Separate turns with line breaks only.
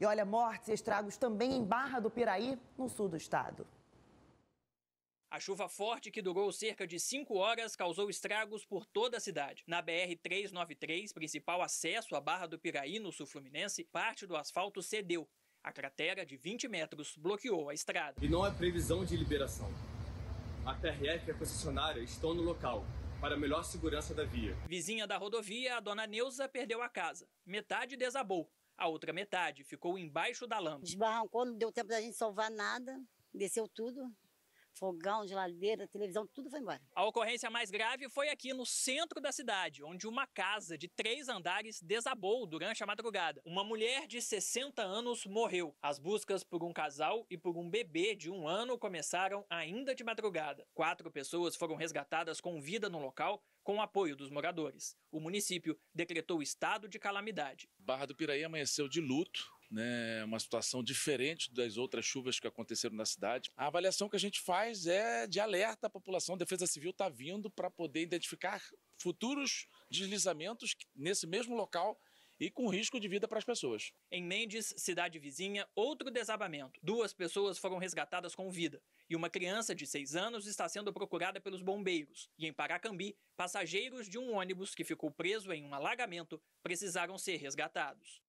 E olha, mortes e estragos também em Barra do Piraí, no sul do estado.
A chuva forte, que durou cerca de 5 horas, causou estragos por toda a cidade. Na BR-393, principal acesso à Barra do Piraí, no sul fluminense, parte do asfalto cedeu. A cratera, de 20 metros, bloqueou a estrada. E não há previsão de liberação. A TRF e a concessionária estão no local para melhor segurança da via. Vizinha da rodovia, a dona Neuza perdeu a casa. Metade desabou. A outra metade ficou embaixo
da lama. Desbarrancou, não deu tempo da gente salvar nada, desceu tudo fogão, geladeira, televisão, tudo foi embora.
A ocorrência mais grave foi aqui no centro da cidade, onde uma casa de três andares desabou durante a madrugada. Uma mulher de 60 anos morreu. As buscas por um casal e por um bebê de um ano começaram ainda de madrugada. Quatro pessoas foram resgatadas com vida no local, com o apoio dos moradores.
O município decretou estado de calamidade. Barra do Piraí amanheceu de luto né, uma situação diferente das outras chuvas que aconteceram na cidade. A avaliação que a gente faz é de alerta à população. A Defesa Civil está vindo para poder identificar futuros deslizamentos nesse mesmo local e com risco de vida para as pessoas. Em Mendes,
cidade vizinha, outro desabamento. Duas pessoas foram resgatadas com vida e uma criança de seis anos está sendo procurada pelos bombeiros. E em Paracambi, passageiros de um ônibus que ficou preso em um alagamento precisaram ser resgatados.